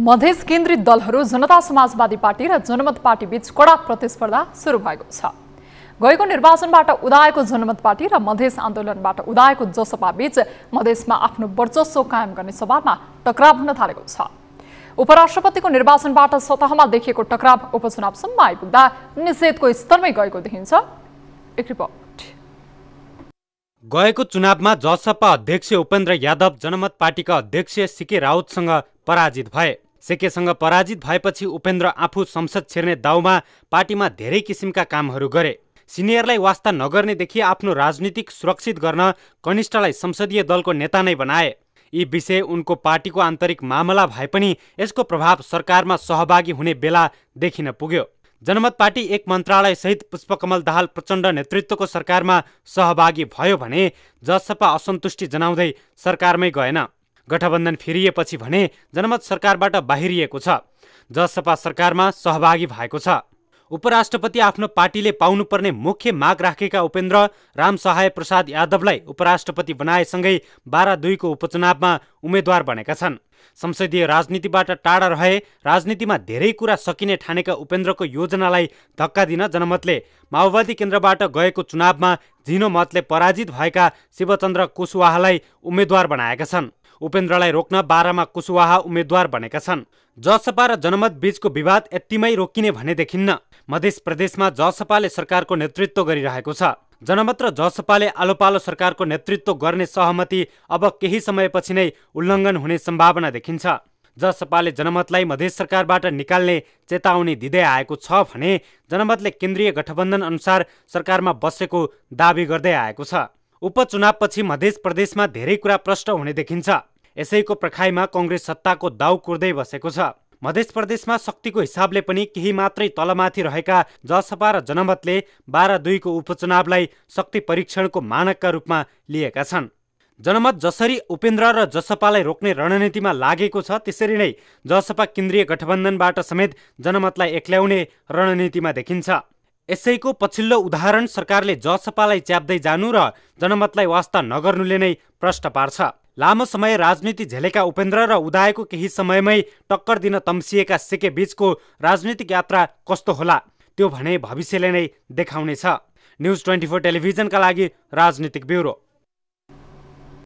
मधेस केन्द्रित दलहरू जनता समाजवादी पार्टी र जनमत पार्टीबीच कडा प्रतिस्पर्धा सुरु भएको छ गएको निर्वाचनबाट उदाएको जनमत पार्टी र मधेस आन्दोलनबाट उदाएको जसपाबीच मधेसमा आफ्नो वर्चस्व कायम गर्ने सभामा टक्राव हुन थालेको छ उपराष्ट्रपतिको निर्वाचनबाट सतहमा देखिएको टक्राव उपचुनावसम्म आइपुग्दा निषेधको स्तरमै गएको देखिन्छ एक रिपोर्ट गएको चुनावमा जसपा अध्यक्ष उपेन्द्र यादव जनमत पार्टीका अध्यक्ष सिके राउतसँग पराजित भए सिकेसँग पराजित भएपछि उपेन्द्र आफू संसद छिर्ने दाउमा पार्टीमा धेरै किसिमका कामहरू गरे सिनियरलाई वास्ता नगर्नेदेखि आफ्नो राजनीतिक सुरक्षित गर्न कनिष्ठलाई संसदीय दलको नेता नै बनाए यी विषय उनको पार्टीको आन्तरिक मामला भए पनि यसको प्रभाव सरकारमा सहभागी हुने बेला देखिन पुग्यो जनमत पार्टी एक सहित पुष्पकमल दाहाल प्रचण्ड नेतृत्वको सरकारमा सहभागी भयो भने जसपा असन्तुष्टि जनाउँदै सरकारमै गएन गठबन्धन फेरिएपछि भने जनमत सरकारबाट बाहिरिएको छ जसपा सरकारमा सहभागी भएको छ उपराष्ट्रपति आफ्नो पार्टीले पाउनुपर्ने मुख्य माग राखेका उपेन्द्र रामसहाय प्रसाद यादवलाई उपराष्ट्रपति बनाएसँगै बाह्र दुईको उपचुनावमा उम्मेद्वार बनेका छन् संसदीय राजनीतिबाट टाढा रहे राजनीतिमा धेरै कुरा सकिने ठानेका उपेन्द्रको योजनालाई धक्का दिन जनमतले माओवादी केन्द्रबाट गएको चुनावमा झिनो मतले पराजित भएका शिवचन्द्र कुशवाहालाई उम्मेद्वार बनाएका छन् उपेन्द्रलाई रोक्न बाह्रमा कुशवाहा उम्मेद्वार बनेका छन् जसपा र जनमत बीचको विवाद यतिमै रोकिने भने देखिन्न मध्य प्रदेशमा जसपाले सरकारको नेतृत्व गरिरहेको छ जनमत र जसपाले आलोपालो सरकारको नेतृत्व गर्ने सहमति अब केही समयपछि नै उल्लङ्घन हुने सम्भावना देखिन्छ जसपाले जनमतलाई मधेस सरकारबाट निकाल्ने चेतावनी दिँदै आएको छ भने जनमतले केन्द्रीय गठबन्धन अनुसार सरकारमा बसेको दावी गर्दै आएको छ उपचुनावपछि मध्य प्रदेशमा धेरै कुरा प्रष्ट हुने देखिन्छ यसैको प्रखाइमा कङ्ग्रेस सत्ताको दाउ कुर्दै बसेको छ मध्य प्रदेशमा शक्तिको हिसाबले पनि केही मात्रै तलमाथि रहेका जसपा र जनमतले बाह्र दुईको उपचुनावलाई शक्ति परीक्षणको मानकका रूपमा लिएका छन् जनमत जसरी उपेन्द्र र जसपालाई रोक्ने रणनीतिमा लागेको छ त्यसरी नै जसपा केन्द्रीय गठबन्धनबाट समेत जनमतलाई एक्ल्याउने रणनीतिमा देखिन्छ यसैको पछिल्लो उदाहरण सरकारले जसपालाई च्याप्दै जानु र जनमतलाई वास्ता नगर्नुले नै प्रष्ट पार्छ लामो समय राजनीति झेलेका उपेन्द्र र उदायको केही समयमै टक्कर दिन तम्सिएका सिके बीचको राजनीतिक यात्रा कस्तो होला त्यो भने भविष्यले नै देखाउनेछ न्युज ट्वेन्टी फोर टेलिभिजनका लागि राजनीतिक ब्युरो